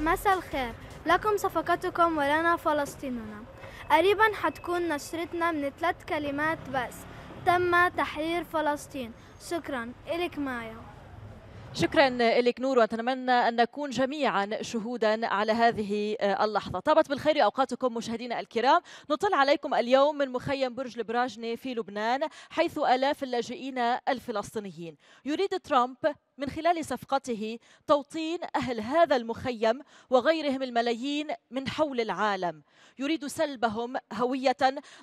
مساء الخير لكم صفقتكم ولنا فلسطيننا قريبا حتكون نشرتنا من ثلاث كلمات بس تم تحرير فلسطين شكرا إلك مايا شكرا لك نور واتمنى ان نكون جميعا شهودا على هذه آه، اللحظه طابت بالخير اوقاتكم مشاهدينا الكرام نطل عليكم اليوم من مخيم برج البراجنه في لبنان حيث الاف اللاجئين الفلسطينيين يريد ترامب من خلال صفقته توطين أهل هذا المخيم وغيرهم الملايين من حول العالم يريد سلبهم هوية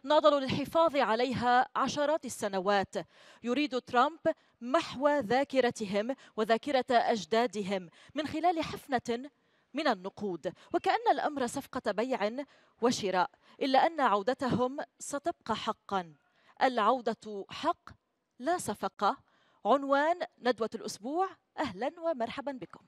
ناضلوا للحفاظ عليها عشرات السنوات يريد ترامب محو ذاكرتهم وذاكرة أجدادهم من خلال حفنة من النقود وكأن الأمر صفقة بيع وشراء إلا أن عودتهم ستبقى حقا العودة حق لا صفقة عنوان ندوة الأسبوع أهلا ومرحبا بكم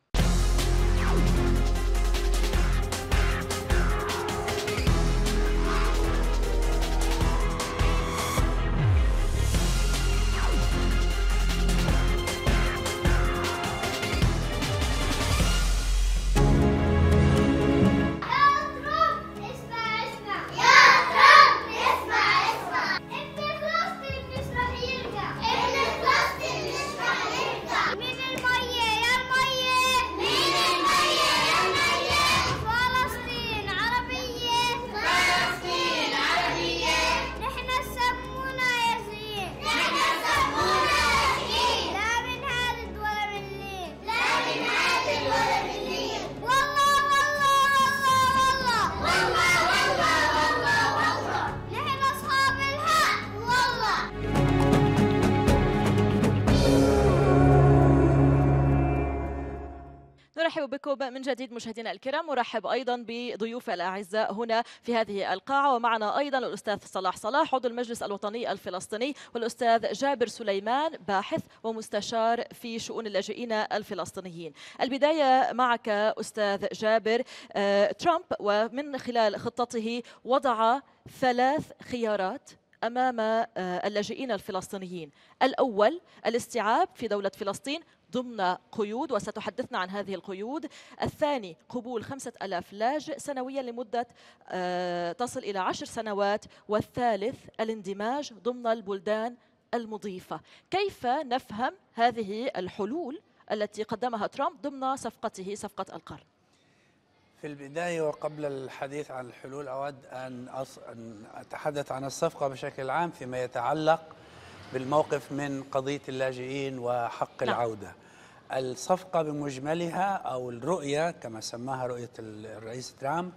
بكم من جديد مشاهدينا الكرام ورحب ايضا بضيوف الاعزاء هنا في هذه القاعه ومعنا ايضا الاستاذ صلاح صلاح عضو المجلس الوطني الفلسطيني والاستاذ جابر سليمان باحث ومستشار في شؤون اللاجئين الفلسطينيين. البدايه معك استاذ جابر آه، ترامب ومن خلال خطته وضع ثلاث خيارات امام آه، اللاجئين الفلسطينيين الاول الاستيعاب في دوله فلسطين ضمن قيود وستحدثنا عن هذه القيود الثاني قبول خمسة ألاف لاجئ سنويا لمدة آه، تصل إلى عشر سنوات والثالث الاندماج ضمن البلدان المضيفة كيف نفهم هذه الحلول التي قدمها ترامب ضمن صفقته صفقة القرن في البداية وقبل الحديث عن الحلول أود أن أتحدث عن الصفقة بشكل عام فيما يتعلق بالموقف من قضية اللاجئين وحق نعم. العودة الصفقة بمجملها أو الرؤية كما سماها رؤية الرئيس ترامب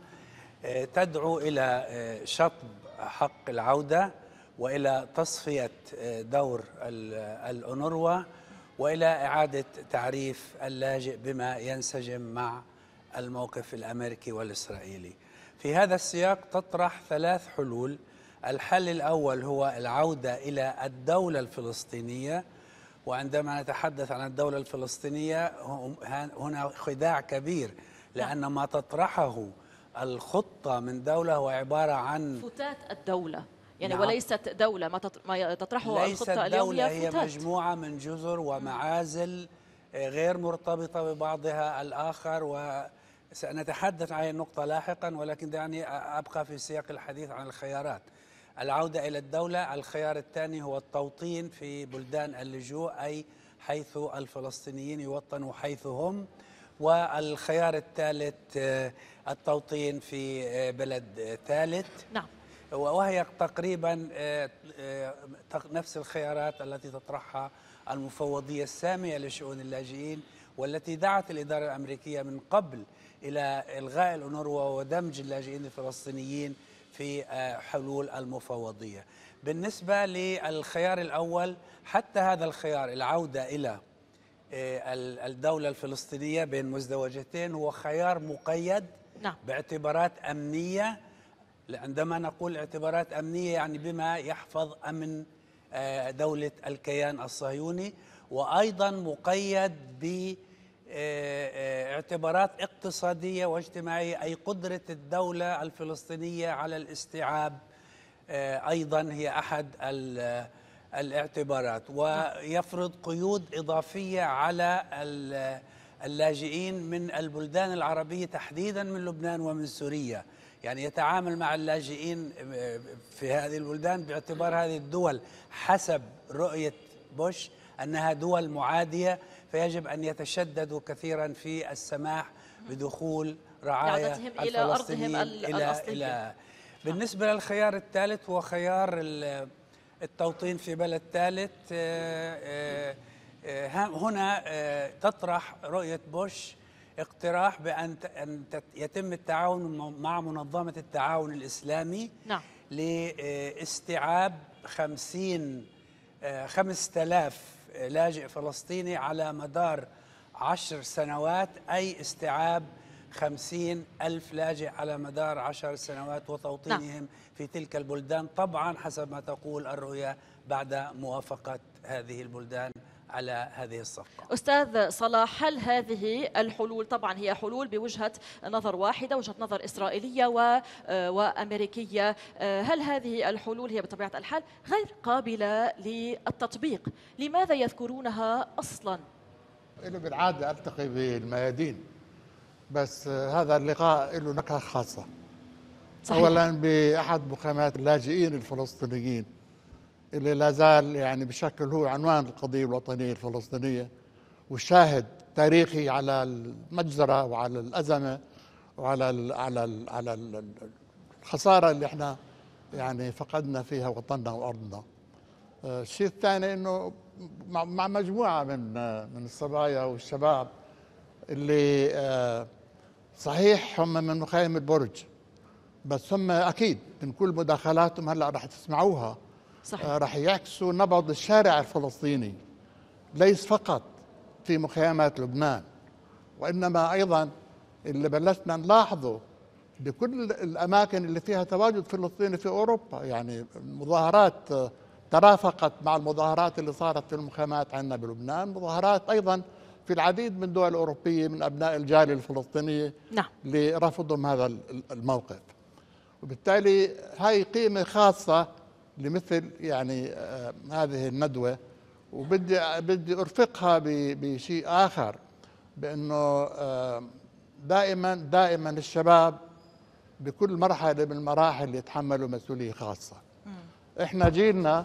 آه، تدعو إلى آه، شطب حق العودة وإلى تصفية آه، دور الأونروا وإلى إعادة تعريف اللاجئ بما ينسجم مع الموقف الأمريكي والإسرائيلي في هذا السياق تطرح ثلاث حلول الحل الأول هو العودة إلى الدولة الفلسطينية وعندما نتحدث عن الدولة الفلسطينية هنا خداع كبير لأن ما تطرحه الخطة من دولة هو عبارة عن فتات الدولة يعني نعم. وليست دولة ما تطرحه ليست الخطة اليوم هي فتات. مجموعة من جزر ومعازل آه، غير مرتبطة ببعضها الآخر و سنتحدث عن النقطة لاحقا ولكن دعني أبقى في سياق الحديث عن الخيارات العودة إلى الدولة الخيار الثاني هو التوطين في بلدان اللجوء أي حيث الفلسطينيين يوطنوا حيث هم والخيار الثالث آه، التوطين في آه، بلد ثالث نعم وهي تقريبا آه، نفس الخيارات التي تطرحها المفوضية السامية لشؤون اللاجئين والتي دعت الإدارة الأمريكية من قبل إلى إلغاء الأنوروا ودمج اللاجئين الفلسطينيين في آه، حلول المفوضية بالنسبة للخيار الأول حتى هذا الخيار العودة إلى آه، الدولة الفلسطينية بين مزدوجتين هو خيار مقيد نعم. باعتبارات أمنية عندما نقول اعتبارات أمنية يعني بما يحفظ أمن آه، دولة الكيان الصهيوني وأيضا مقيد ب آه، آه، اعتبارات اقتصادية واجتماعية أي قدرة الدولة الفلسطينية على الاستيعاب آه، أيضا هي أحد الاعتبارات ويفرض قيود إضافية على اللاجئين من البلدان العربية تحديدا من لبنان ومن سوريا يعني يتعامل مع اللاجئين في هذه البلدان باعتبار هذه الدول حسب رؤية بوش أنها دول معادية فيجب أن يتشددوا كثيرا في السماح بدخول رعايا الفلسطينيين إلى, إلى, إلى نعم. بالنسبة للخيار الثالث هو خيار التوطين في بلد ثالث آه، آه، آه، هنا تطرح رؤية بوش اقتراح بأن يتم التعاون مع منظمة التعاون الإسلامي نعم. لاستيعاب خمسين خمسة آلاف لاجئ فلسطيني على مدار عشر سنوات أي استيعاب خمسين ألف لاجئ على مدار عشر سنوات وتوطينهم نعم. في تلك البلدان طبعا حسب ما تقول الرؤية بعد موافقة هذه البلدان على هذه الصفقة أستاذ صلاح هل هذه الحلول طبعا هي حلول بوجهة نظر واحدة وجهة نظر إسرائيلية و... آه، وأمريكية آه، هل هذه الحلول هي بطبيعة الحال غير قابلة للتطبيق لماذا يذكرونها أصلا أنا بالعادة ألتقي بالميادين بس هذا اللقاء له نكهة خاصة صحيح. أولا بأحد مخيمات اللاجئين الفلسطينيين اللي لا زال يعني بشكل هو عنوان القضية الوطنية الفلسطينية وشاهد تاريخي على المجزرة وعلى الأزمة وعلى ال على ال على ال الخسارة اللي احنا يعني فقدنا فيها وطننا وأرضنا آه، الشيء الثاني انه مع مجموعه من من الصبايا والشباب اللي آه، صحيح هم من مخيم البرج بس هم اكيد من كل مداخلاتهم هلا رح تسمعوها صحيح. آه، راح يعكسوا نبض الشارع الفلسطيني ليس فقط في مخيمات لبنان وإنما أيضا اللي بلشنا نلاحظه بكل الأماكن اللي فيها تواجد فلسطيني في أوروبا يعني المظاهرات آه، ترافقت مع المظاهرات اللي صارت في المخيمات عندنا بلبنان مظاهرات أيضا في العديد من الدول الأوروبية من أبناء الجالية الفلسطينية نعم. لرفضهم هذا الموقف وبالتالي هاي قيمة خاصة لمثل يعني آه، هذه الندوه وبدي بدي ارفقها بشيء اخر بانه آه، دائما دائما الشباب بكل مرحله من المراحل يتحملوا مسؤوليه خاصه احنا جيلنا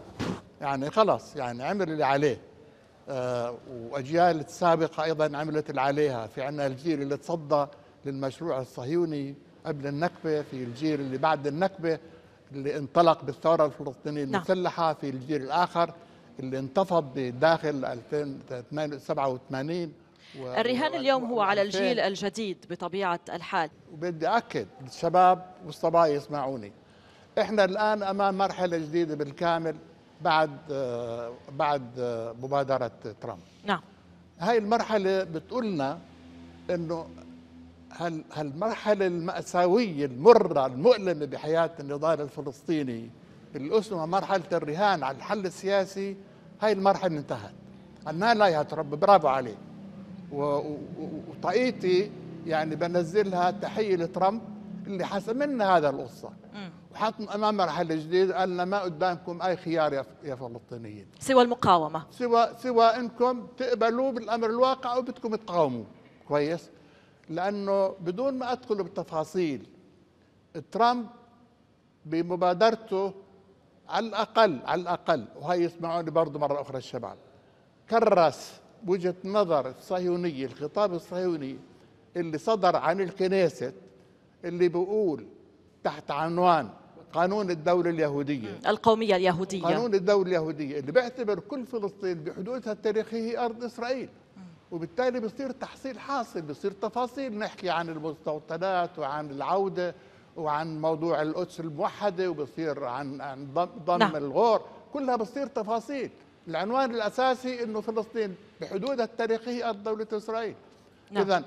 يعني خلص يعني عمل اللي عليه آه، واجيال السابقه ايضا عملت اللي عليها في عندنا الجيل اللي تصدى للمشروع الصهيوني قبل النكبه في الجيل اللي بعد النكبه اللي انطلق بالثورة الفلسطينية نعم. المسلحة في الجيل الآخر اللي انتفض بداخل 1987 و... الرهان اليوم هو على الجيل الجديد بطبيعة الحال وبدي أكد الشباب والصبايا يسمعوني إحنا الآن أمام مرحلة جديدة بالكامل بعد بعد مبادرة ترامب نعم هاي المرحلة بتقولنا إنه هالمرحلة المأساوية المرة المؤلمة بحياة النضال الفلسطيني اللي اسمها مرحلة الرهان على الحل السياسي هاي المرحلة انتهت أنا لا يا رب برافو عليك وطاقيتي يعني بنزلها تحية لترامب اللي حسمنا هذا القصة وحط أمام مرحلة جديدة قال لنا ما قدامكم أي خيار يا فلسطينيين سوى المقاومة سوى سوى أنكم تقبلوا بالأمر الواقع وبدكم تقاوموا كويس لأنه بدون ما أدخل بالتفاصيل ترامب بمبادرته على الأقل على الأقل وهي يسمعوني برضه مرة أخرى الشباب كرس وجهة نظر الصهيونية الخطاب الصهيوني اللي صدر عن الكنيسة اللي بيقول تحت عنوان قانون الدولة اليهودية القومية اليهودية قانون الدولة اليهودية اللي بيعتبر كل فلسطين بحدودها التاريخية هي أرض إسرائيل وبالتالي بصير تحصيل حاصل بصير تفاصيل نحكي عن المستوطنات وعن العوده وعن موضوع القدس الموحده وبصير عن عن ضم نعم. الغور كلها بتصير تفاصيل العنوان الاساسي انه فلسطين بحدودها التاريخيه دوله اسرائيل نعم. اذا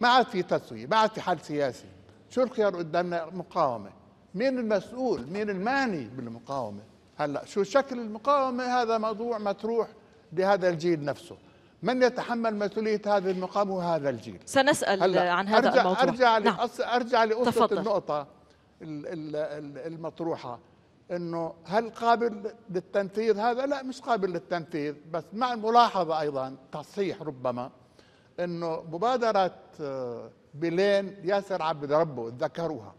ما عاد في تسويه ما عاد في حل سياسي شو الخيار قدامنا مقاومه مين المسؤول مين الماني بالمقاومه هلا شو شكل المقاومه هذا موضوع مطروح لهذا الجيل نفسه من يتحمل مسؤولية هذا المقام وهذا الجيل سنسأل هلأ عن هذا أرجع الموضوع أرجع, نعم. لأص... أرجع لأسرة تفضل. النقطة المطروحة أنه هل قابل للتنفيذ هذا؟ لا مش قابل للتنفيذ بس مع الملاحظة أيضا تصحيح ربما أنه مبادرة آه، بلين ياسر عبد ربه ذكروها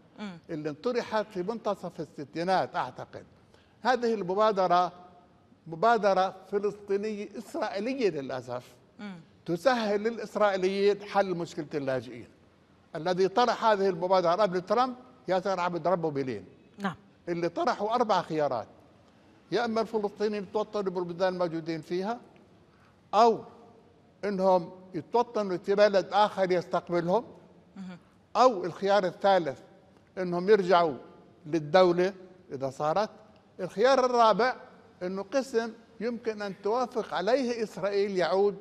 اللي انطرحت في منتصف الستينات أعتقد هذه المبادرة مبادرة فلسطينية إسرائيلية للأسف تسهل للإسرائيليين حل مشكلة اللاجئين الذي طرح هذه المبادرة قبل ترامب ياسر عبد ربه بلين نعم اللي طرحوا أربع خيارات يا إما الفلسطينيين يتوطنوا بالبلدان الموجودين فيها أو إنهم يتوطنوا في بلد آخر يستقبلهم أو الخيار الثالث إنهم يرجعوا للدولة إذا صارت الخيار الرابع انه قسم يمكن ان توافق عليه اسرائيل يعود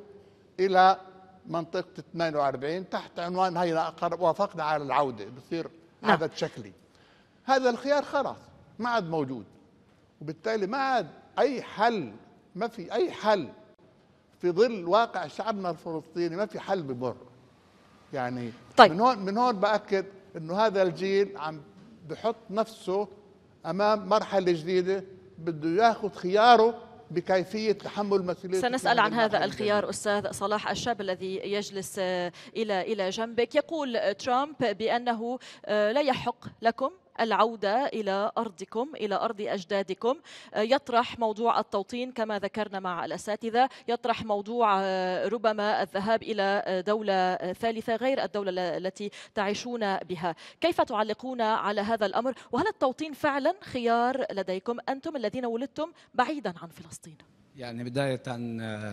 الى منطقه 48 تحت عنوان هينا وافقنا على العوده بصير نعم. هذا عدد شكلي هذا الخيار خلاص ما عاد موجود وبالتالي ما عاد اي حل ما في اي حل في ظل واقع شعبنا الفلسطيني ما في حل بمر يعني طيب. من هون من هون باكد انه هذا الجيل عم بحط نفسه امام مرحله جديده بده ياخذ خياره بكيفية تحمل مسؤولية سنسأل عن هذا الخيار جميل. أستاذ صلاح الشاب الذي يجلس آه، إلى إلى جنبك يقول آه، ترامب بأنه آه، لا يحق لكم العودة إلى أرضكم إلى أرض أجدادكم آه، يطرح موضوع التوطين كما ذكرنا مع الأساتذة يطرح موضوع آه، ربما الذهاب إلى آه، دولة ثالثة غير الدولة التي تعيشون بها كيف تعلقون على هذا الأمر وهل التوطين فعلا خيار لديكم أنتم الذين ولدتم بعيدا عن فلسطين يعني بداية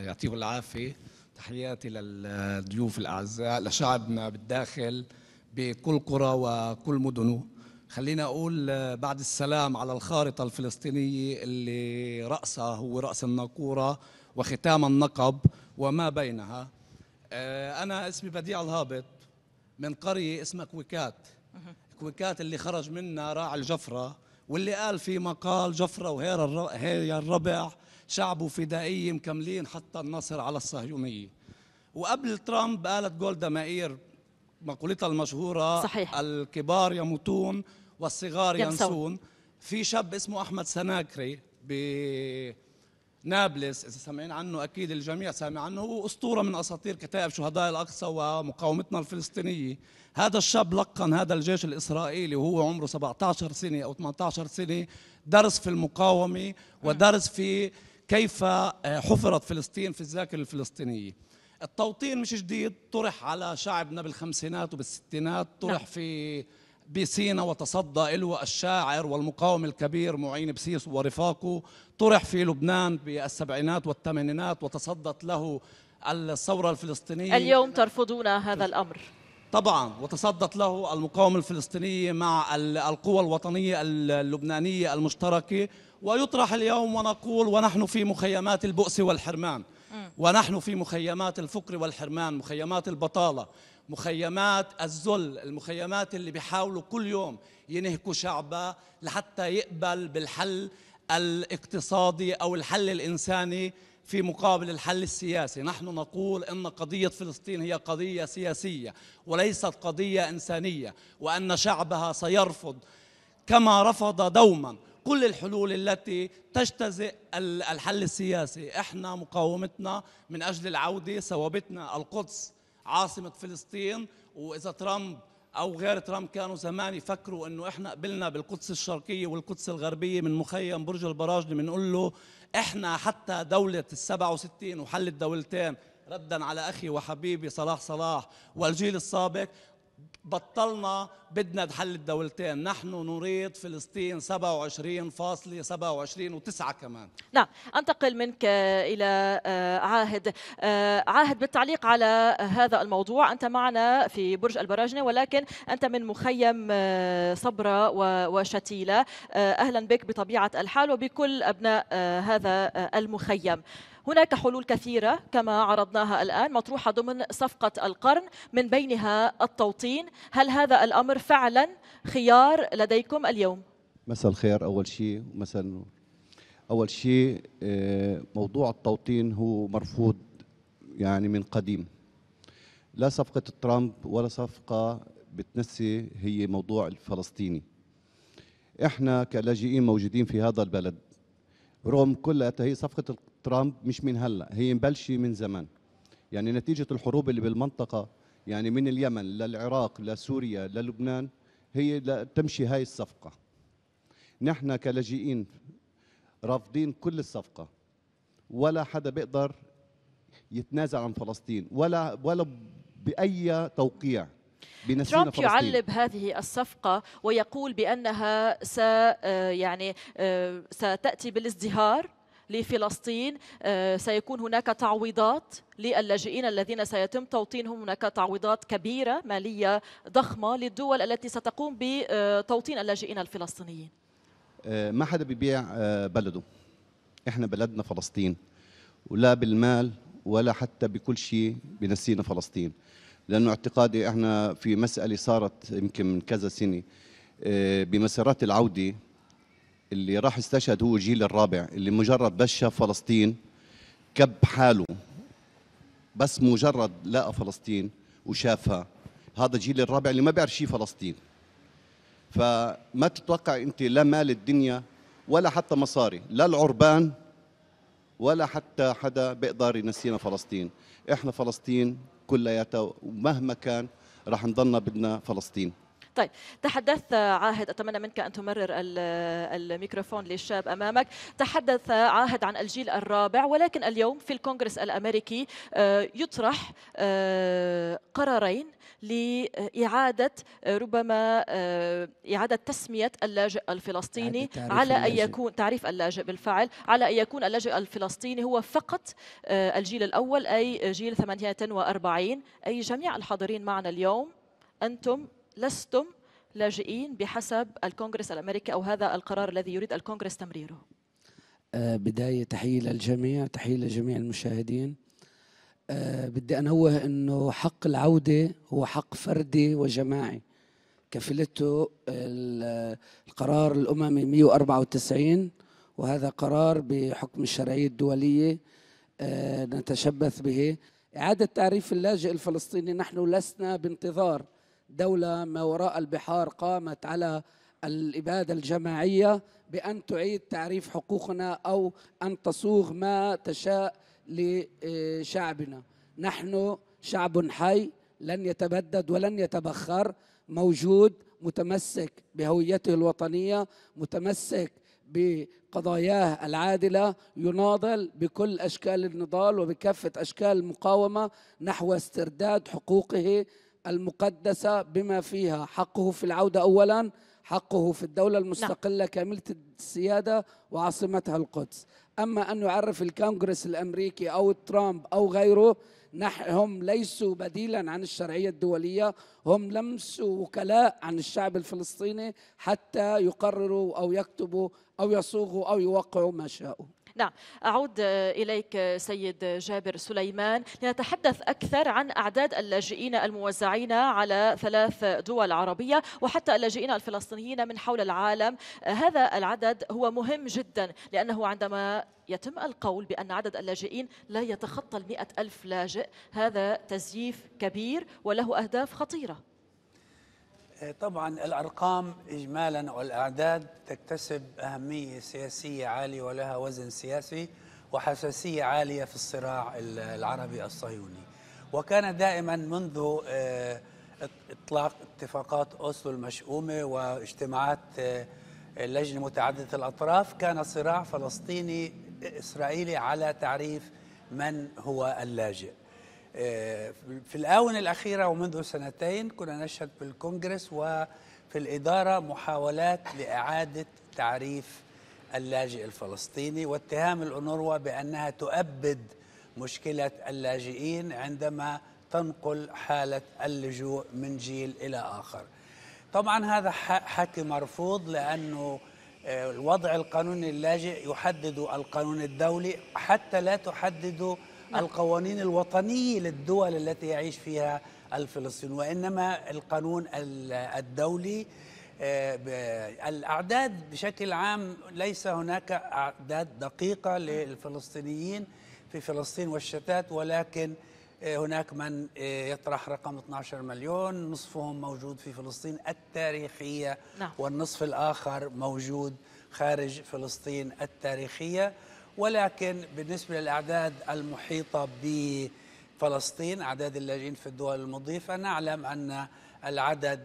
يعطيه العافية تحياتي للضيوف الأعزاء لشعبنا بالداخل بكل قرى وكل مدنه خلينا أقول بعد السلام على الخارطة الفلسطينية اللي رأسها هو رأس الناقورة وختام النقب وما بينها آه، أنا اسمي بديع الهابط من قرية اسمها كويكات كويكات اللي خرج منها راعي الجفرة واللي قال في مقال جفرة وهي الربع شعبه فدائي مكملين حتى النصر على الصهيونية وقبل ترامب قالت جولدا مائير مقولتها المشهورة صحيح. الكبار يموتون والصغار ينسون, ينسون. في شاب اسمه أحمد سناكري بنابلس إذا سامعين عنه أكيد الجميع سامع عنه هو أسطورة من أساطير كتائب شهداء الأقصى ومقاومتنا الفلسطينية هذا الشاب لقن هذا الجيش الإسرائيلي وهو عمره 17 سنة أو 18 سنة درس في المقاومة نعم. ودرس في كيف آه، حفرت فلسطين في الذاكرة الفلسطينية التوطين مش جديد طرح على شعبنا بالخمسينات وبالستينات طرح نعم. في بسينا وتصدى له الشاعر والمقاوم الكبير معين بسيس ورفاقه طرح في لبنان بالسبعينات والثمانينات وتصدت له الثورة الفلسطينية اليوم ترفضون هذا الأمر طبعا وتصدت له المقاومة الفلسطينية مع القوى الوطنية اللبنانية المشتركة ويطرح اليوم ونقول ونحن في مخيمات البؤس والحرمان ونحن في مخيمات الفقر والحرمان مخيمات البطالة مخيمات الذل المخيمات اللي بيحاولوا كل يوم ينهكوا شعبها لحتى يقبل بالحل الاقتصادي أو الحل الإنساني في مقابل الحل السياسي نحن نقول ان قضيه فلسطين هي قضيه سياسيه وليست قضيه انسانيه وان شعبها سيرفض كما رفض دوما كل الحلول التي تجتزئ الحل السياسي احنا مقاومتنا من أجل العودة صوابتنا القدس عاصمة فلسطين وإذا ترامب أو غير ترامب كانوا زمان يفكروا إنه إحنا قبلنا بالقدس الشرقية والقدس الغربية من مخيم برج البراجنة بنقول له إحنا حتى دولة ال 67 وحل الدولتين ردا على اخي وحبيبي صلاح صلاح والجيل السابق بطلنا بدنا حل الدولتين نحن نريد فلسطين 27 فاصلة 27 وتسعة كمان نعم أنتقل منك آه، إلى آه، عاهد آه، عاهد بالتعليق على هذا الموضوع أنت معنا في برج البراجنة ولكن أنت من مخيم صبرة وشتيلة أهلا بك بطبيعة الحال وبكل أبناء هذا المخيم هناك حلول كثيرة كما عرضناها الآن مطروحة ضمن صفقة القرن من بينها التوطين هل هذا الأمر فعلا خيار لديكم اليوم؟ مساء الخير أول شيء مساء أول شيء آه، موضوع التوطين هو مرفوض يعني من قديم لا صفقة ترامب ولا صفقة بتنسي هي موضوع الفلسطيني احنا كلاجئين موجودين في هذا البلد رغم كل هي صفقة ترامب مش من هلا هي مبلشه من زمان يعني نتيجه الحروب اللي بالمنطقه يعني من اليمن للعراق لسوريا للبنان هي تمشي هاي الصفقه نحن كلاجئين رافضين كل الصفقه ولا حدا بيقدر يتنازل عن فلسطين ولا ولا باي توقيع ترامب فلسطين. يعلب هذه الصفقة ويقول بأنها س آه، يعني آه، ستأتي بالازدهار لفلسطين آه، سيكون هناك تعويضات للاجئين الذين سيتم توطينهم هناك تعويضات كبيره ماليه ضخمه للدول التي ستقوم بتوطين اللاجئين الفلسطينيين آه، ما حدا بيبيع آه، بلده احنا بلدنا فلسطين ولا بالمال ولا حتى بكل شيء بنسينا فلسطين لانه اعتقادي احنا في مساله صارت يمكن من كذا سنه بمسارات العوده اللي راح استشهد هو الجيل الرابع اللي مجرد بس شاف فلسطين كب حاله بس مجرد لقى فلسطين وشافها هذا الجيل الرابع اللي ما بيعرف شيء فلسطين فما تتوقع انت لا مال الدنيا ولا حتى مصاري لا العربان ولا حتى حدا بيقدر ينسينا فلسطين احنا فلسطين كلياتها ومهما كان راح نضلنا بدنا فلسطين طيب تحدث عاهد أتمنى منك أن تمرر الميكروفون للشاب أمامك تحدث عاهد عن الجيل الرابع ولكن اليوم في الكونغرس الأمريكي آه، يطرح آه، قرارين لإعادة آه، ربما إعادة تسمية اللاجئ الفلسطيني على أن يكون تعريف اللاجئ بالفعل على أن يكون اللاجئ الفلسطيني هو فقط الجيل الأول أي جيل 48 أي جميع الحاضرين معنا اليوم أنتم لستم لاجئين بحسب الكونغرس الامريكي او هذا القرار الذي يريد الكونغرس تمريره. آه، بدايه تحيه للجميع، تحيه لجميع المشاهدين. آه، بدي انوه انه حق العوده هو حق فردي وجماعي. كفلته القرار الاممي 194 وهذا قرار بحكم الشرعيه الدوليه آه، نتشبث به. اعاده تعريف اللاجئ الفلسطيني نحن لسنا بانتظار دولة ما وراء البحار قامت على الإبادة الجماعية بأن تعيد تعريف حقوقنا أو أن تصوغ ما تشاء لشعبنا نحن شعب حي لن يتبدد ولن يتبخر موجود متمسك بهويته الوطنية متمسك بقضاياه العادلة يناضل بكل أشكال النضال وبكافة أشكال المقاومة نحو استرداد حقوقه المقدسة بما فيها حقه في العودة أولا حقه في الدولة نعم. المستقلة نعم. كاملة السيادة وعاصمتها القدس أما أن يعرف الكونغرس الأمريكي أو ترامب أو غيره هم ليسوا بديلا عن الشرعية الدولية هم لمسوا وكلاء عن الشعب الفلسطيني حتى يقرروا أو يكتبوا أو يصوغوا أو يوقعوا ما شاءوا نعم أعود إليك سيد جابر سليمان لنتحدث أكثر عن أعداد اللاجئين الموزعين على ثلاث دول عربية وحتى اللاجئين الفلسطينيين من حول العالم هذا العدد هو مهم جدا لأنه عندما يتم القول بأن عدد اللاجئين لا يتخطى المئة ألف لاجئ هذا تزييف كبير وله أهداف خطيرة طبعا الأرقام إجمالا والأعداد تكتسب أهمية سياسية عالية ولها وزن سياسي وحساسية عالية في الصراع العربي الصهيوني وكان دائما منذ آه، إطلاق اتفاقات أوسلو المشؤومة واجتماعات آه، اللجنة متعددة الأطراف كان صراع فلسطيني إسرائيلي على تعريف من هو اللاجئ في الآونة الأخيرة ومنذ سنتين كنا نشهد في الكونغرس وفي الإدارة محاولات لإعادة تعريف اللاجئ الفلسطيني واتهام الأنوروا بأنها تؤبد مشكلة اللاجئين عندما تنقل حالة اللجوء من جيل إلى آخر طبعا هذا حكي مرفوض لأنه آه، الوضع القانوني اللاجئ يحدد القانون الدولي حتى لا تحدده نعم. القوانين الوطنية للدول التي يعيش فيها الفلسطيني وإنما القانون الدولي آه، الأعداد بشكل عام ليس هناك أعداد دقيقة نعم. للفلسطينيين في فلسطين والشتات ولكن آه، هناك من آه، يطرح رقم 12 مليون نصفهم موجود في فلسطين التاريخية نعم. والنصف الآخر موجود خارج فلسطين التاريخية ولكن بالنسبة للأعداد المحيطة بفلسطين أعداد اللاجئين في الدول المضيفة نعلم أن العدد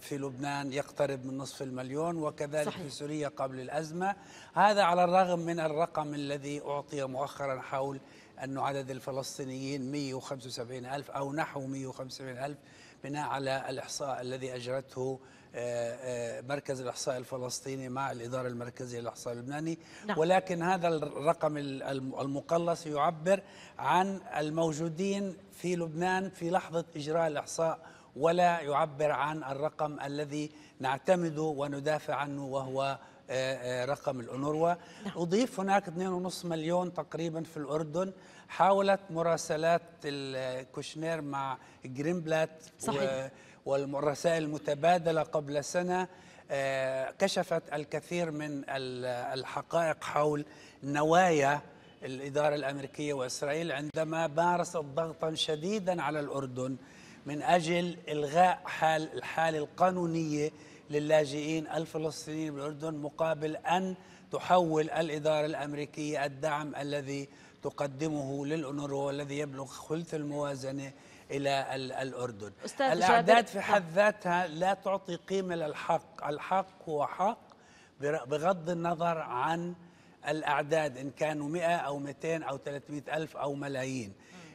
في لبنان يقترب من نصف المليون وكذلك صحيح. في سوريا قبل الأزمة هذا على الرغم من الرقم الذي أعطي مؤخرا حول أن عدد الفلسطينيين 175 ألف أو نحو 175 ألف بناء على الإحصاء الذي أجرته آه، آه، مركز الإحصاء الفلسطيني مع الإدارة المركزية للإحصاء اللبناني نعم. ولكن هذا الرقم المقلص يعبر عن الموجودين في لبنان في لحظة إجراء الإحصاء ولا يعبر عن الرقم الذي نعتمده وندافع عنه وهو آه، آه، رقم الأنوروا نعم. أضيف هناك 2.5 مليون تقريبا في الأردن حاولت مراسلات الكوشنير مع جرينبلات صحيح. والرسائل المتبادلة قبل سنة آه، كشفت الكثير من الحقائق حول نوايا الإدارة الأمريكية وإسرائيل عندما مارست ضغطا شديدا على الأردن من أجل إلغاء حال الحالة القانونية للاجئين الفلسطينيين بالأردن مقابل أن تحول الإدارة الأمريكية الدعم الذي تقدمه للانور والذي يبلغ ثلث الموازنة إلى الأردن أستاذ الأعداد في حد ذاتها لا تعطي قيمة للحق الحق هو حق بغض النظر عن الأعداد إن كانوا 100 أو 200 أو 300 ألف أو ملايين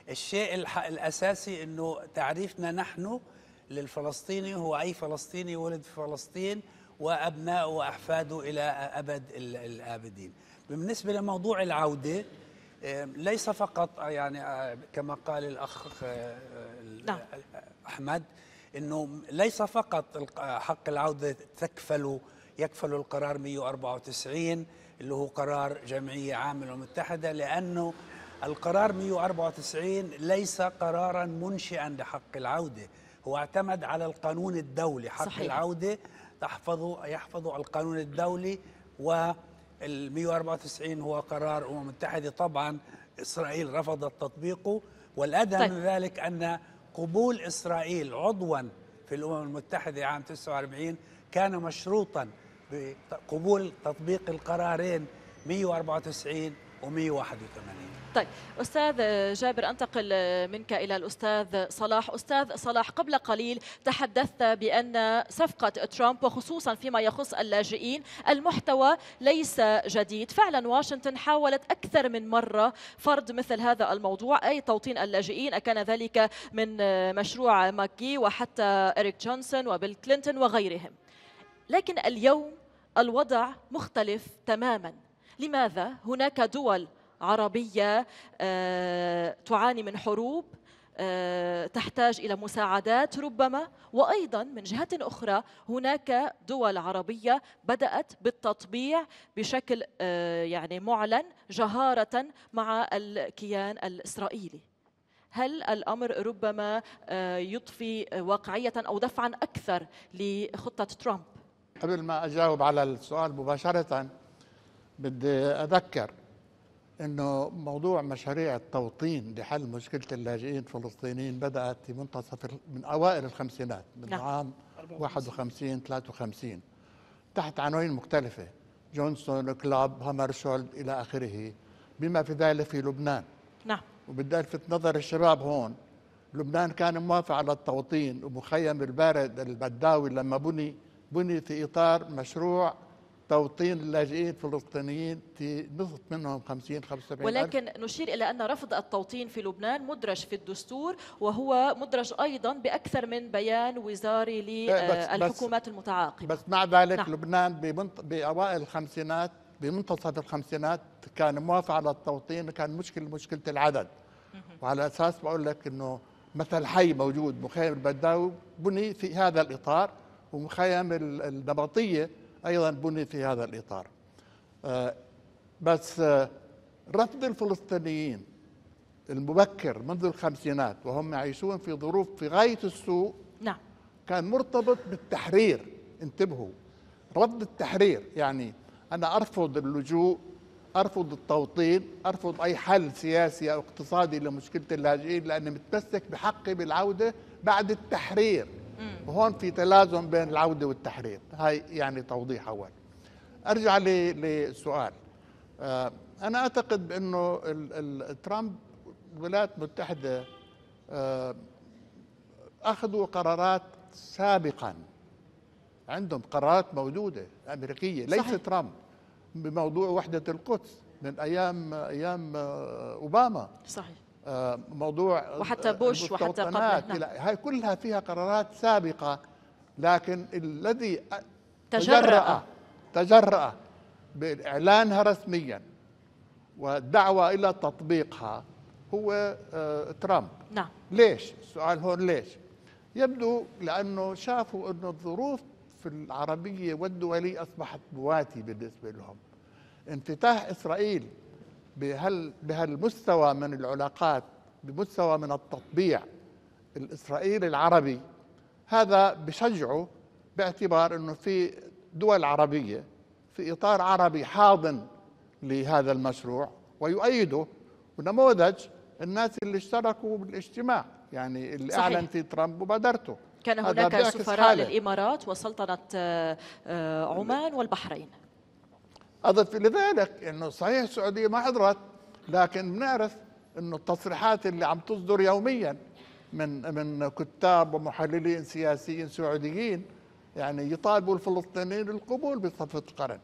الشيء الأساسي أنه تعريفنا نحن للفلسطيني هو أي فلسطيني ولد في فلسطين وأبناءه وأحفاده إلى أبد الآبدين بالنسبة لموضوع العودة ليس فقط آه، يعني آه، كما قال الأخ آه، نعم. أحمد أنه ليس فقط حق العودة تكفل يكفل القرار 194 اللي هو قرار جمعية عامة الأمم المتحدة لأنه القرار 194 ليس قرارا منشئا لحق العودة هو اعتمد على القانون الدولي حق صحيح. العودة تحفظه يحفظه القانون الدولي وال 194 هو قرار أمم المتحدة طبعا إسرائيل رفضت تطبيقه والأدهى طيب. من ذلك أن قبول إسرائيل عضوا في الأمم المتحدة عام 49 كان مشروطا بقبول تطبيق القرارين 194 و 181 طيب أستاذ جابر أنتقل منك إلى الأستاذ صلاح أستاذ صلاح قبل قليل تحدثت بأن صفقة ترامب وخصوصا فيما يخص اللاجئين المحتوى ليس جديد فعلا واشنطن حاولت أكثر من مرة فرض مثل هذا الموضوع أي توطين اللاجئين أكان ذلك من مشروع ماكي وحتى إريك جونسون وبيل كلينتون وغيرهم لكن اليوم الوضع مختلف تماما لماذا هناك دول عربيه آه، تعاني من حروب آه، تحتاج الى مساعدات ربما وايضا من جهه اخرى هناك دول عربيه بدات بالتطبيع بشكل آه، يعني معلن جهاره مع الكيان الاسرائيلي هل الامر ربما يضفي واقعيه او دفعا اكثر لخطه ترامب قبل ما اجاوب على السؤال مباشره بدي اذكر انه موضوع مشاريع التوطين لحل مشكله اللاجئين الفلسطينيين بدات في منتصف من اوائل الخمسينات من نعم. عام 51 53 تحت عناوين مختلفه جونسون كلاب هامرشولد الى اخره بما في ذلك في لبنان نعم وبدي الفت نظر الشباب هون لبنان كان موافق على التوطين ومخيم البارد البداوي لما بني بني في اطار مشروع توطين اللاجئين الفلسطينيين نصف منهم 50 75 ولكن ألف. نشير الى ان رفض التوطين في لبنان مدرج في الدستور وهو مدرج ايضا باكثر من بيان وزاري للحكومات المتعاقبه بس مع ذلك نعم. لبنان بمنط... باوائل الخمسينات بمنتصف الخمسينات كان موافق على التوطين كان مشكله مشكله العدد وعلى اساس بقول لك انه مثل حي موجود مخيم البداوي بني في هذا الاطار ومخيم النبطيه أيضا بني في هذا الإطار آه، بس آه، رفض الفلسطينيين المبكر منذ الخمسينات وهم يعيشون في ظروف في غاية السوء نعم كان مرتبط بالتحرير انتبهوا رفض التحرير يعني أنا أرفض اللجوء أرفض التوطين أرفض أي حل سياسي أو اقتصادي لمشكلة اللاجئين لأني متمسك بحقي بالعودة بعد التحرير وهون في تلازم بين العوده والتحرير هاي يعني توضيح اول ارجع للسؤال آه، انا اعتقد بانه ترامب الولايات المتحده آه، اخذوا قرارات سابقا عندهم قرارات موجوده امريكيه ليس صحيح. ترامب بموضوع وحده القدس من ايام ايام آه، اوباما صحيح آه، موضوع وحتى بوش وحتى قبل نعم. هاي كلها فيها قرارات سابقة لكن الذي تجرأ تجرأ بإعلانها رسميا والدعوة إلى تطبيقها هو آه، ترامب نعم ليش؟ السؤال هون ليش؟ يبدو لأنه شافوا أنه الظروف في العربية والدولية أصبحت مواتي بالنسبة لهم انفتاح إسرائيل بهال بهالمستوى من العلاقات بمستوى من التطبيع الإسرائيلي العربي هذا بشجعه باعتبار أنه في دول عربية في إطار عربي حاضن لهذا المشروع ويؤيده ونموذج الناس اللي اشتركوا بالاجتماع يعني اللي صحيح. أعلن فيه ترامب مبادرته كان هناك سفراء حالة. للإمارات وسلطنة آه، عمان والبحرين أضف لذلك أنه صحيح السعودية ما حضرت لكن بنعرف أنه التصريحات اللي عم تصدر يوميا من من كتاب ومحللين سياسيين سعوديين يعني يطالبوا الفلسطينيين بالقبول بصفة القرن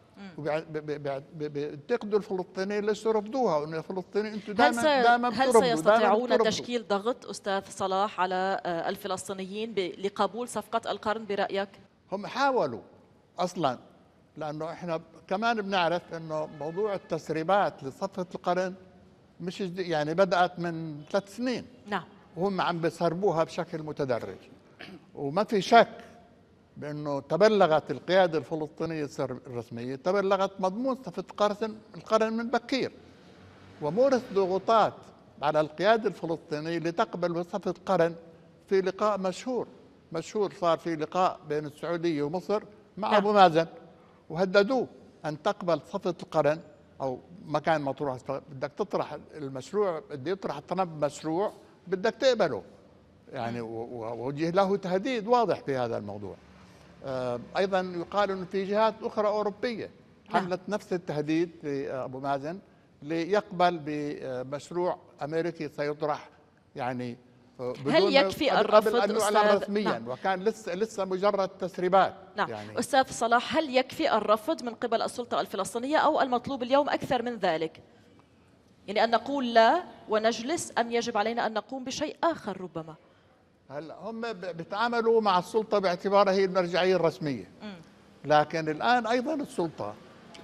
بيعتقدوا الفلسطينيين ليش رفضوها وانه الفلسطينيين انتم دائما هل, دائما هل سيستطيعون تشكيل ضغط استاذ صلاح على آه، الفلسطينيين لقبول صفقه القرن برايك؟ هم حاولوا اصلا لانه احنا كمان بنعرف انه موضوع التسريبات لصفه القرن مش يعني بدات من ثلاث سنين نعم وهم عم بيسربوها بشكل متدرج وما في شك بانه تبلغت القياده الفلسطينيه الرسميه تبلغت مضمون صفه القرن القرن من بكير ومورس ضغوطات على القياده الفلسطينيه لتقبل بصفه القرن في لقاء مشهور مشهور صار في لقاء بين السعوديه ومصر مع نعم. ابو مازن وهددوه ان تقبل صفه القرن او مكان مطروح بدك تطرح المشروع بدي يطرح طلب مشروع بدك تقبله يعني ووجه له تهديد واضح في هذا الموضوع آه، ايضا يقال انه في جهات اخرى اوروبيه نعم. حملت نفس التهديد لابو مازن ليقبل بمشروع امريكي سيطرح يعني هل يكفي الرفض قبل أن أستاذ رسميا نعم. وكان لسه لسه مجرد تسريبات نعم يعني استاذ صلاح هل يكفي الرفض من قبل السلطه الفلسطينيه او المطلوب اليوم اكثر من ذلك؟ يعني ان نقول لا ونجلس ام يجب علينا ان نقوم بشيء اخر ربما؟ هلا هم بيتعاملوا مع السلطه باعتبارها هي المرجعيه الرسميه. م. لكن الان ايضا السلطه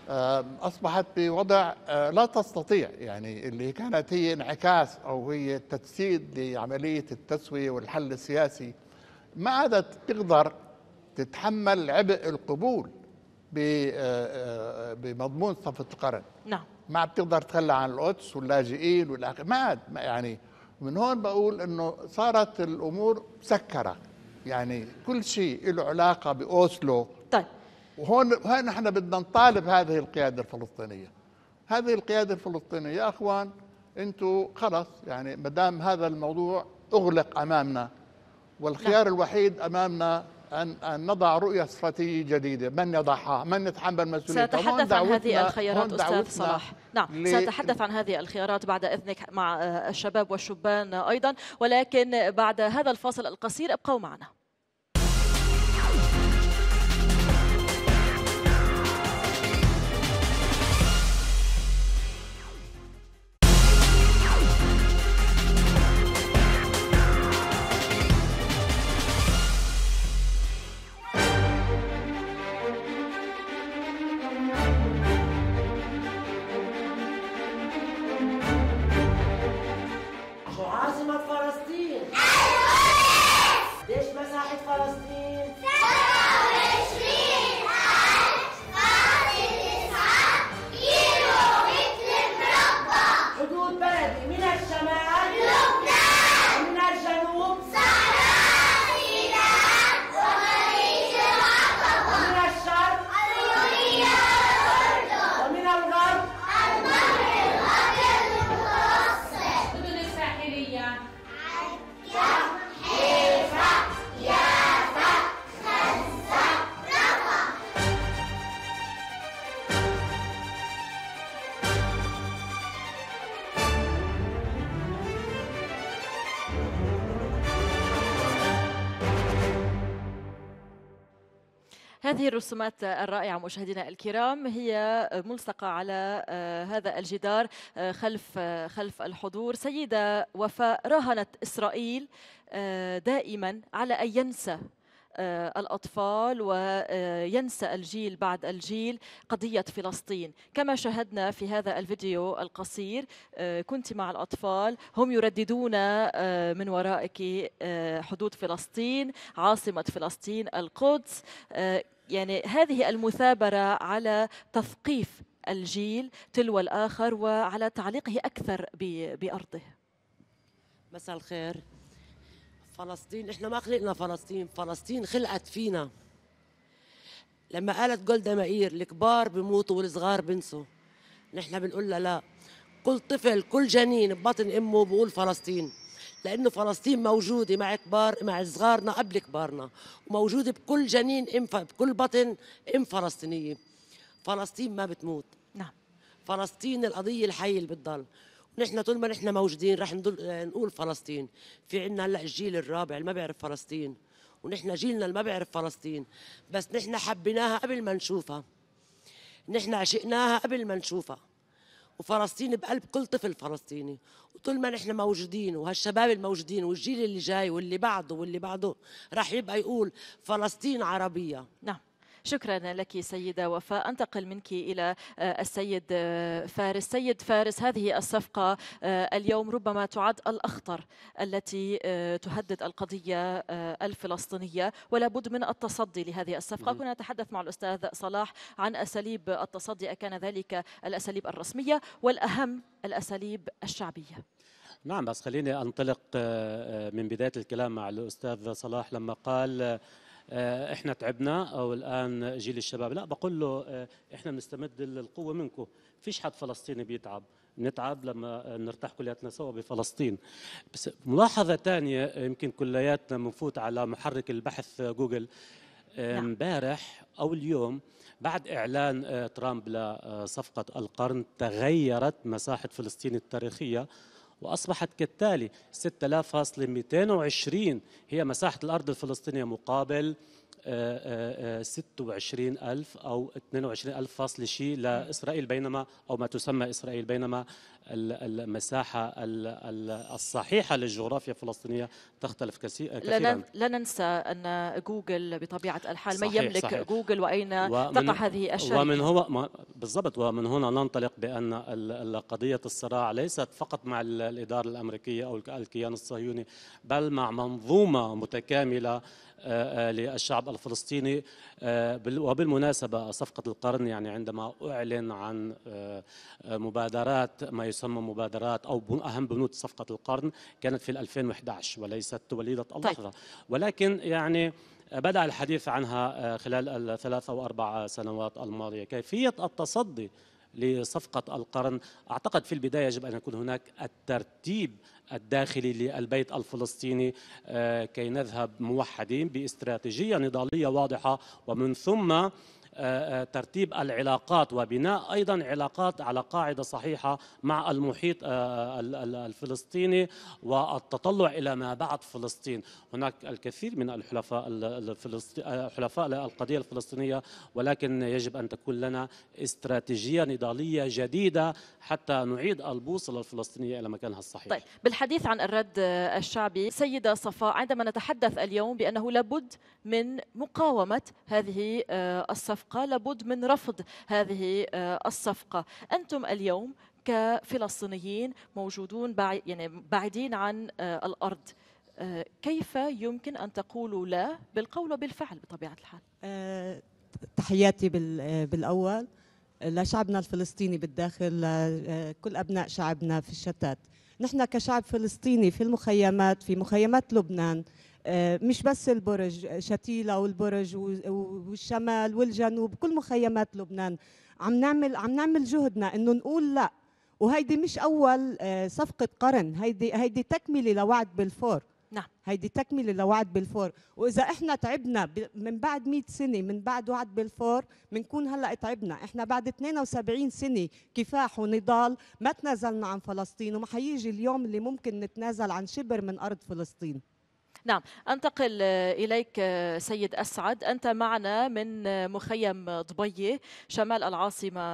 اصبحت بوضع آه، لا تستطيع يعني اللي كانت هي انعكاس او هي تجسيد لعمليه التسويه والحل السياسي ما عادت تقدر تتحمل عبء القبول آه، آه، بمضمون صفة القرن نعم ما عاد تقدر تتخلى عن القدس واللاجئين والأخ... ما عاد يعني من هون بقول انه صارت الامور مسكره يعني كل شيء له علاقه باوسلو وهون هون احنا بدنا نطالب هذه القياده الفلسطينيه هذه القياده الفلسطينيه يا اخوان انتم خلص يعني ما دام هذا الموضوع اغلق امامنا والخيار نعم. الوحيد امامنا أن, أن نضع رؤية استراتيجية جديدة من يضعها من يتحمل مسؤوليتها سأتحدث عن هذه الخيارات أستاذ صلاح نعم ل... سأتحدث عن هذه الخيارات بعد إذنك مع الشباب والشبان أيضا ولكن بعد هذا الفاصل القصير ابقوا معنا هذه الرسومات الرائعة مشاهدينا الكرام هي ملصقة على آه، هذا الجدار آه، خلف آه، خلف الحضور سيدة وفاء راهنت إسرائيل دائما على أن ينسى الأطفال وينسى الجيل بعد الجيل قضية فلسطين كما شاهدنا في هذا الفيديو القصير كنت مع الأطفال هم يرددون من ورائك حدود فلسطين عاصمة فلسطين القدس يعني هذه المثابرة على تثقيف الجيل تلو الآخر وعلى تعليقه أكثر بأرضه مساء الخير فلسطين احنا ما خلقنا فلسطين فلسطين خلقت فينا لما قالت جولدا مائير الكبار بموتوا والصغار بنسوا نحن بنقول لها لا كل طفل كل جنين ببطن امه بقول فلسطين لانه فلسطين موجوده مع كبار مع صغارنا قبل كبارنا وموجوده بكل جنين ام بكل بطن ام فلسطينيه فلسطين ما بتموت نعم فلسطين القضيه الحيه اللي بتضل نحن طول ما نحن موجودين رح نقول فلسطين في عنا هلا الجيل الرابع اللي ما بيعرف فلسطين ونحن جيلنا اللي ما بيعرف فلسطين بس نحن حبيناها قبل ما نشوفها نحن عشقناها قبل ما نشوفها وفلسطين بقلب كل طفل فلسطيني وطول ما نحن موجودين وهالشباب الموجودين والجيل اللي جاي واللي بعده واللي بعده راح يبقى يقول فلسطين عربية نعم شكرا لك سيدة وفاء أنتقل منك إلى آه، السيد آه، فارس سيد فارس هذه الصفقة آه، اليوم ربما تعد الأخطر التي تهدد القضية الفلسطينية ولا بد من التصدي لهذه الصفقة كنا نتحدث مع الأستاذ صلاح عن أساليب التصدي أكان ذلك الأساليب الرسمية والأهم الأساليب الشعبية نعم بس خليني أنطلق من بداية الكلام مع الأستاذ صلاح لما قال آه، احنا تعبنا او الان جيل الشباب لا بقول له آه، احنا بنستمد القوه منكم فيش حد فلسطيني بيتعب نتعب لما نرتاح كلياتنا سوا بفلسطين بس ملاحظه ثانيه يمكن كلياتنا بنفوت على محرك البحث جوجل آه، نعم. امبارح او اليوم بعد اعلان ترامب لصفقه القرن تغيرت مساحه فلسطين التاريخيه وأصبحت كالتالي 6220 هي مساحة الأرض الفلسطينية مقابل 26 آه، آه، آه، ألف أو 22 ألف فاصل شيء لإسرائيل بينما أو ما تسمى إسرائيل بينما المساحة الصحيحة للجغرافيا الفلسطينية تختلف كثيرا لا ننسى أن جوجل بطبيعة الحال من يملك صحيح. جوجل وأين تقع هذه الشركة ومن هو بالضبط ومن هنا ننطلق بأن قضية الصراع ليست فقط مع الإدارة الأمريكية أو الكيان الصهيوني بل مع منظومة متكاملة آه، آه، للشعب الفلسطيني آه، وبالمناسبة صفقة القرن يعني عندما أعلن عن مبادرات ما يسمى مبادرات أو أهم بنود صفقة القرن كانت في 2011 وليست وليدة طيب. اللحظة ولكن يعني بدأ الحديث عنها خلال الثلاث أو أربع سنوات الماضية كيفية التصدي لصفقة القرن أعتقد في البداية يجب أن يكون هناك الترتيب الداخلي للبيت الفلسطيني آه، كي نذهب موحدين باستراتيجية نضالية واضحة ومن ثم آه، آه، ترتيب العلاقات وبناء ايضا علاقات على قاعده صحيحه مع المحيط آه، الفلسطيني والتطلع الى ما بعد فلسطين، هناك الكثير من الحلفاء حلفاء القضيه الفلسطينيه ولكن يجب ان تكون لنا استراتيجيه نضاليه جديده حتى نعيد البوصله الفلسطينيه الى مكانها الصحيح. طيب بالحديث عن الرد الشعبي سيده صفاء عندما نتحدث اليوم بانه لابد من مقاومه هذه الصفقه الصفقة لابد من رفض هذه آه، الصفقة أنتم اليوم كفلسطينيين موجودون يعني بعيدين عن آه، الأرض آه، كيف يمكن أن تقولوا لا بالقول وبالفعل بطبيعة الحال تحياتي بالأول لشعبنا الفلسطيني بالداخل لكل أبناء شعبنا في الشتات نحن كشعب فلسطيني في المخيمات في مخيمات لبنان آه، مش بس البرج شتيلة والبرج والشمال والجنوب كل مخيمات لبنان عم نعمل عم نعمل جهدنا انه نقول لا وهيدي مش اول آه، صفقه قرن هيدي هيدي تكمله لوعد بالفور نعم هيدي تكمله لوعد بالفور واذا احنا تعبنا من بعد 100 سنه من بعد وعد بالفور بنكون هلا تعبنا احنا بعد 72 سنه كفاح ونضال ما تنازلنا عن فلسطين وما حيجي اليوم اللي ممكن نتنازل عن شبر من ارض فلسطين نعم أنتقل آه، إليك آه، سيد أسعد أنت معنا من آه، مخيم ضبية شمال العاصمة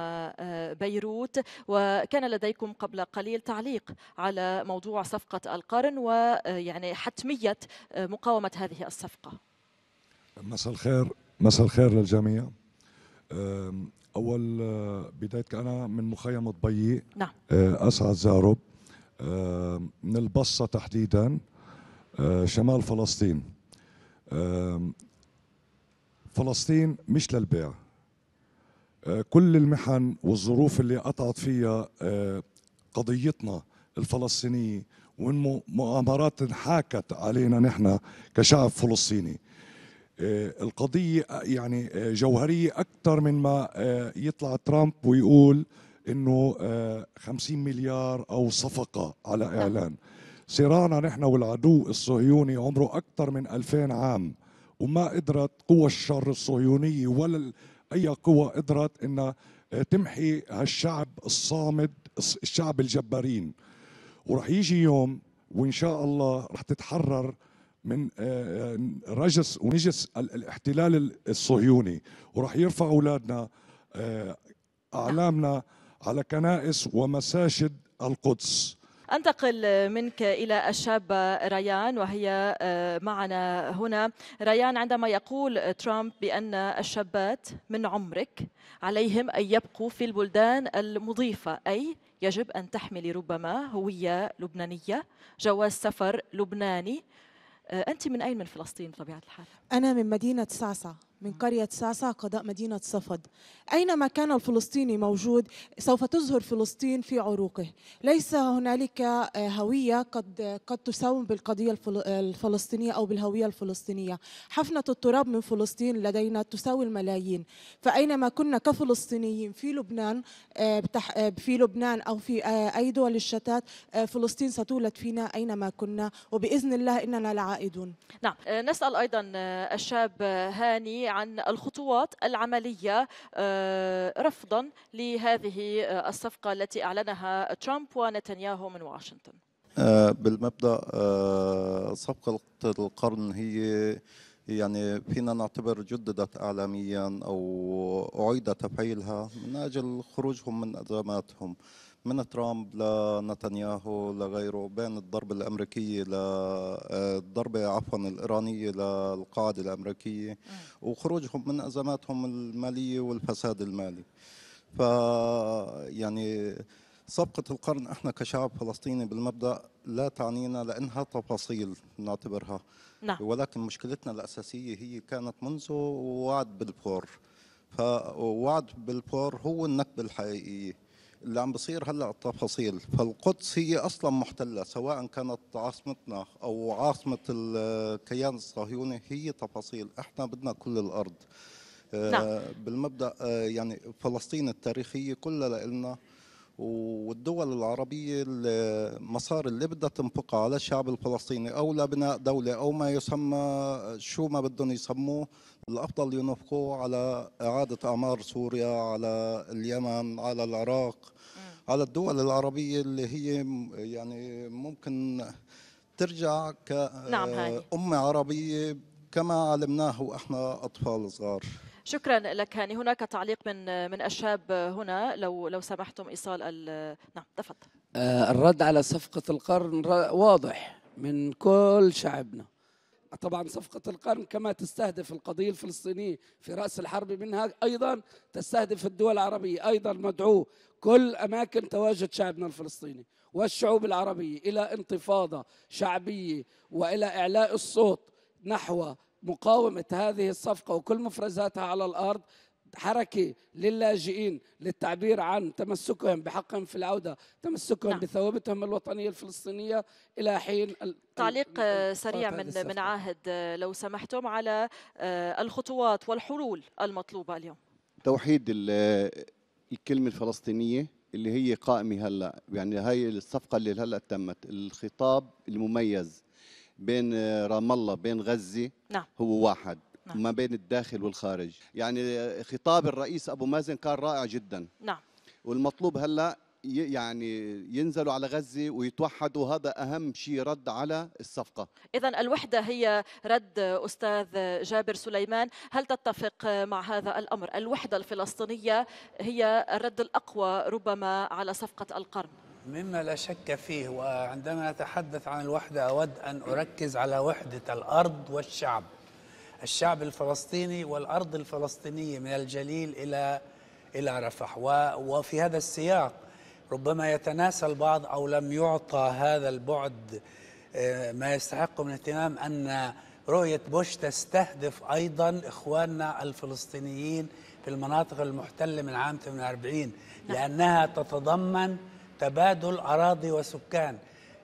بيروت وكان لديكم قبل قليل تعليق على موضوع صفقة القرن ويعني حتمية مقاومة هذه الصفقة مساء الخير مساء الخير للجميع أول بداية أنا من مخيم ضبية نعم. أسعد زارب من البصة تحديداً آه، شمال فلسطين فلسطين مش للبيع آه، كل المحن والظروف اللي قطعت فيها آه، قضيتنا الفلسطينية والمؤامرات انحاكت علينا نحن كشعب فلسطيني القضية يعني جوهرية أكثر من ما يطلع ترامب ويقول انه 50 مليار او صفقه على نعم. اعلان صراعنا نحن والعدو الصهيوني عمره أكثر من 2000 عام وما قدرت قوى الشر الصهيونية ولا أي قوة قدرت أنها تمحي هالشعب الصامد الشعب الجبارين ورح يجي يوم وإن شاء الله رح تتحرر من آه، آه، رجس ونجس الاحتلال الصهيوني ورح يرفع أولادنا آه، أعلامنا على كنائس ومساجد القدس انتقل منك الى الشابه ريان وهي آه، معنا هنا ريان عندما يقول ترامب بان الشابات من عمرك عليهم ان يبقوا في البلدان المضيفه اي يجب ان تحملي ربما هويه لبنانيه جواز سفر لبناني آه، انت من اين من فلسطين بطبيعه الحال انا من مدينه صعصع من قرية ساسا قضاء مدينة صفد أينما كان الفلسطيني موجود سوف تزهر فلسطين في عروقه ليس هنالك آه، هوية قد, قد تساوم بالقضية الفلسطينية أو بالهوية الفلسطينية حفنة التراب من فلسطين لدينا تساوي الملايين فأينما كنا كفلسطينيين في لبنان آه، آه، في لبنان أو في أي دول الشتات فلسطين ستولد فينا أينما كنا وبإذن الله إننا لعائدون نعم نسأل أيضا الشاب هاني عن الخطوات العملية آه، رفضا لهذه آه، الصفقة التي أعلنها ترامب ونتنياهو من واشنطن آه، بالمبدأ صفقة القرن هي يعني فينا نعتبر جددت اعلاميا او اعيد تفعيلها من اجل خروجهم من ازماتهم من ترامب لنتنياهو لغيره بين الضربة الأمريكية آه، للضربة عفوا الإيرانية للقاعدة الأمريكية وخروجهم من أزماتهم المالية والفساد المالي ف يعني صفقة القرن احنا كشعب فلسطيني بالمبدأ لا تعنينا لأنها تفاصيل نعتبرها نعم. ولكن مشكلتنا الأساسية هي كانت منذ وعد بالفور فوعد بالفور هو النكبة الحقيقية اللي عم بصير هلا التفاصيل فالقدس هي اصلا محتله سواء كانت عاصمتنا او عاصمه الكيان الصهيوني هي تفاصيل احنا بدنا كل الارض آه، نعم. بالمبدا آه، يعني فلسطين التاريخيه كلها لنا والدول العربية المسار اللي بدها تنفقها على الشعب الفلسطيني أو لبناء دولة أو ما يسمى شو ما بدهم يسموه الأفضل ينفقوه على إعادة أعمار سوريا على اليمن على العراق على الدول العربية اللي هي يعني ممكن ترجع كأمة نعم، آه، عربية كما علمناه احنا اطفال صغار شكرا لك هاني هناك تعليق من من الشاب هنا لو لو سمحتم ايصال نعم تفضل آه، الرد على صفقه القرن واضح من كل شعبنا طبعا صفقة القرن كما تستهدف القضية الفلسطينية في رأس الحرب منها أيضا تستهدف الدول العربية أيضا مدعو كل أماكن تواجد شعبنا الفلسطيني والشعوب العربية إلى انتفاضة شعبية وإلى إعلاء الصوت نحو مقاومة هذه الصفقة وكل مفرزاتها على الأرض حركة للاجئين للتعبير عن تمسكهم بحقهم في العودة تمسكهم نعم. بثوابتهم الوطنية الفلسطينية إلى حين تعليق سريع من من عاهد لو سمحتم على آه، الخطوات والحلول المطلوبة اليوم توحيد الكلمة الفلسطينية اللي هي قائمة هلا يعني هاي الصفقة اللي هلا تمت الخطاب المميز بين آه، رام الله بين غزة نعم. هو واحد نعم. ما بين الداخل والخارج يعني خطاب الرئيس أبو مازن كان رائع جدا نعم والمطلوب هلأ يعني ينزلوا على غزة ويتوحدوا هذا أهم شيء رد على الصفقة إذا الوحدة هي رد أستاذ جابر سليمان هل تتفق مع هذا الأمر الوحدة الفلسطينية هي الرد الأقوى ربما على صفقة القرن مما لا شك فيه وعندما أتحدث عن الوحدة أود أن أركز على وحدة الأرض والشعب الشعب الفلسطيني والأرض الفلسطينية من الجليل إلى إلى رفح وفي هذا السياق ربما يتناسى البعض أو لم يعطى هذا البعد آه، ما يستحق من اهتمام أن رؤية بوش تستهدف أيضا إخواننا الفلسطينيين في المناطق المحتلة من عام 48 نعم. لأنها تتضمن تبادل أراضي وسكان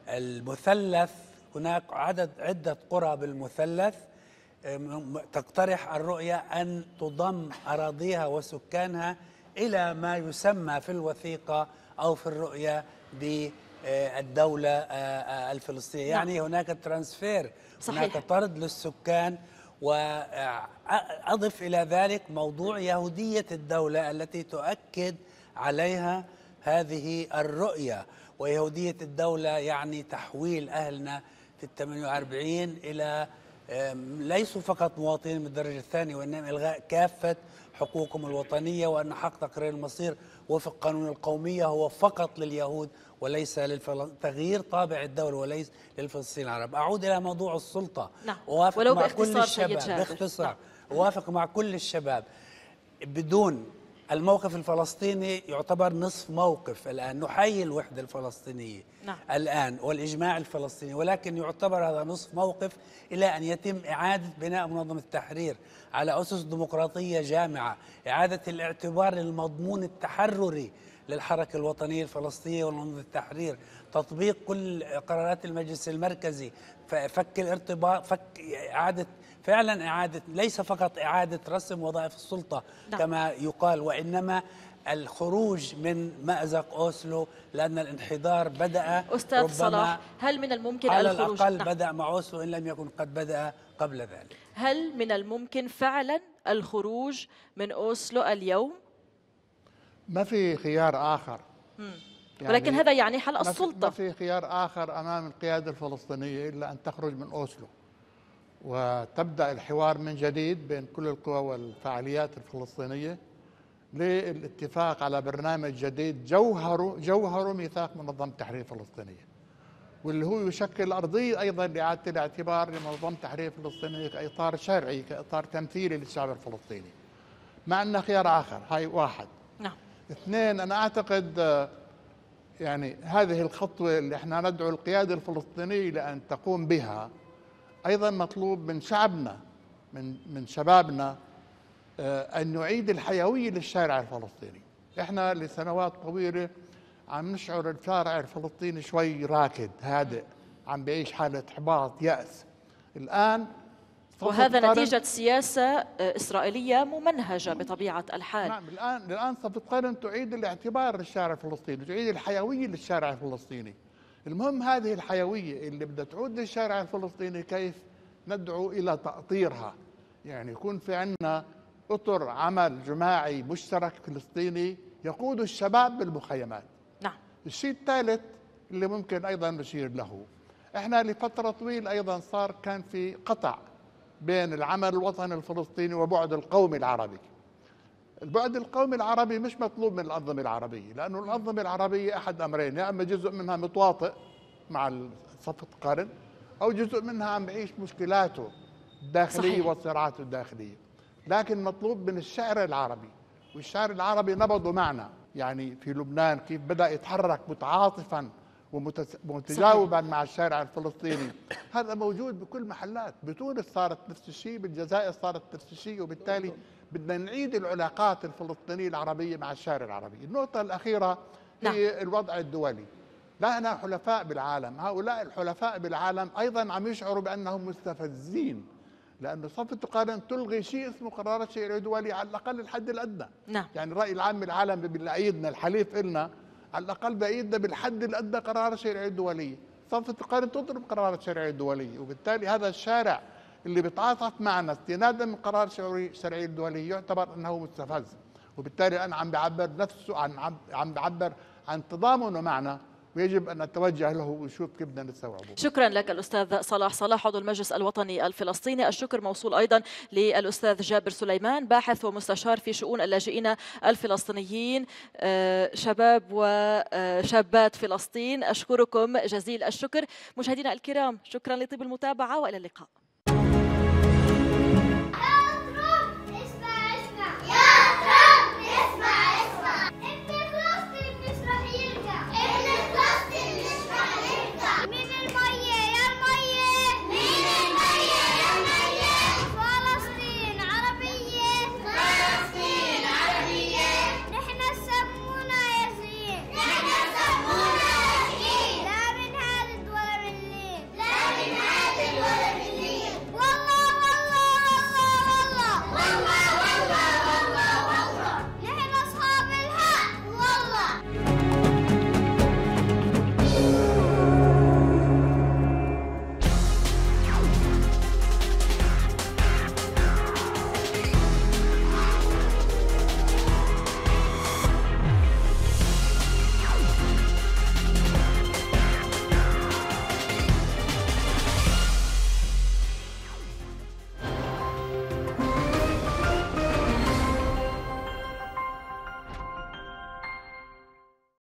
المثلث هناك عدد عدة قرى بالمثلث تقترح الرؤية أن تضم أراضيها وسكانها إلى ما يسمى في الوثيقة أو في الرؤية بالدولة الفلسطينية نعم. يعني هناك ترانسفير صحيح. هناك طرد للسكان وأضف إلى ذلك موضوع يهودية الدولة التي تؤكد عليها هذه الرؤية ويهودية الدولة يعني تحويل أهلنا في الثمانية وأربعين إلى ليسوا فقط مواطنين من الدرجة الثانية وإنما إلغاء كافة حقوقهم الوطنية وأن حق تقرير المصير وفق قانون القومية هو فقط لليهود وليس للفلسطين تغيير طابع الدولة وليس للفلسطينيين العرب أعود إلى موضوع السلطة نعم ولو مع باختصار كل الشباب باختصار نعم. وافق مع كل الشباب بدون الموقف الفلسطيني يعتبر نصف موقف الآن نحيي الوحدة الفلسطينية نعم. الآن والإجماع الفلسطيني ولكن يعتبر هذا نصف موقف إلى أن يتم إعادة بناء منظمة التحرير على أسس ديمقراطية جامعة إعادة الاعتبار للمضمون التحرري للحركة الوطنية الفلسطينية ومنظمة التحرير تطبيق كل قرارات المجلس المركزي فك الارتباط فك إعادة فعلا إعادة ليس فقط إعادة رسم وظائف السلطة ده. نعم. كما يقال وإنما الخروج من مأزق أوسلو لأن الانحدار بدأ أستاذ صلاح هل من الممكن على الخروج على الأقل نعم. بدأ مع أوسلو إن لم يكن قد بدأ قبل ذلك هل من الممكن فعلا الخروج من أوسلو اليوم؟ ما في خيار آخر يعني ولكن هذا يعني حل السلطة ما في خيار آخر أمام القيادة الفلسطينية إلا أن تخرج من أوسلو وتبدأ الحوار من جديد بين كل القوى والفعاليات الفلسطينية للاتفاق على برنامج جديد جوهره جوهره ميثاق منظمة التحرير الفلسطينيه واللي هو يشكل ارضيه أيضا لإعادة الاعتبار لمنظمة التحرير الفلسطينيه كإطار شرعي كإطار تمثيلي للشعب الفلسطيني ما عندنا خيار آخر هاي واحد نعم اثنين أنا أعتقد يعني هذه الخطوة اللي احنا ندعو القيادة الفلسطينية لأن تقوم بها ايضا مطلوب من شعبنا من من شبابنا آه، ان نعيد الحيويه للشارع الفلسطيني احنا لسنوات طويله عم نشعر الشارع الفلسطيني شوي راكد هادئ عم بعيش حاله احباط ياس الان وهذا نتيجة سياسة آه، إسرائيلية ممنهجة بطبيعة الحال نعم الآن الآن صفقة تعيد الاعتبار للشارع الفلسطيني تعيد الحيوية للشارع الفلسطيني المهم هذه الحيوية اللي بدها تعود للشارع الفلسطيني كيف ندعو إلى تأطيرها يعني يكون في عنا أطر عمل جماعي مشترك فلسطيني يقود الشباب بالمخيمات نعم الشيء الثالث اللي ممكن أيضا نشير له احنا لفترة طويلة أيضا صار كان في قطع بين العمل الوطني الفلسطيني وبعد القومي العربي البعد القومي العربي مش مطلوب من الأنظمة العربية لأنه الأنظمة العربية أحد أمرين يا أما جزء منها متواطئ مع صفة القرن أو جزء منها عم بعيش مشكلاته الداخلية والصراعات الداخلية لكن مطلوب من الشعر العربي والشعر العربي نبضه معنا يعني في لبنان كيف بدأ يتحرك متعاطفا ومتجاوبا مع الشارع الفلسطيني هذا موجود بكل محلات بتونس صارت نفس الشيء بالجزائر صارت نفس الشيء وبالتالي بدنا نعيد العلاقات الفلسطينية العربية مع الشارع العربي النقطة الأخيرة هي نعم. الوضع الدولي لنا حلفاء بالعالم هؤلاء الحلفاء بالعالم أيضا عم يشعروا بأنهم مستفزين لأن صفة القرن تلغي شيء اسمه قرار الشيء الدولي على الأقل الحد الأدنى نعم. يعني الرأي العام العالم بالأيدنا الحليف إلنا على الأقل بأيدنا بالحد الأدنى قرار الشرعية الدولية صفة القرن تضرب قرار الشرعية الدولية وبالتالي هذا الشارع اللي بيتعاطف معنا استنادا من قرار شرعي دولي يعتبر انه مستفز وبالتالي انا عم بعبر نفسه عن عم بعبر عن تضامنه معنا ويجب ان نتوجه له ونشوف كيف بدنا نستوعبه. شكرا لك الاستاذ صلاح صلاح عضو المجلس الوطني الفلسطيني، الشكر موصول ايضا للاستاذ جابر سليمان باحث ومستشار في شؤون اللاجئين الفلسطينيين آه، شباب وشابات آه، فلسطين، اشكركم جزيل الشكر. مشاهدينا الكرام شكرا لطيب المتابعه والى اللقاء.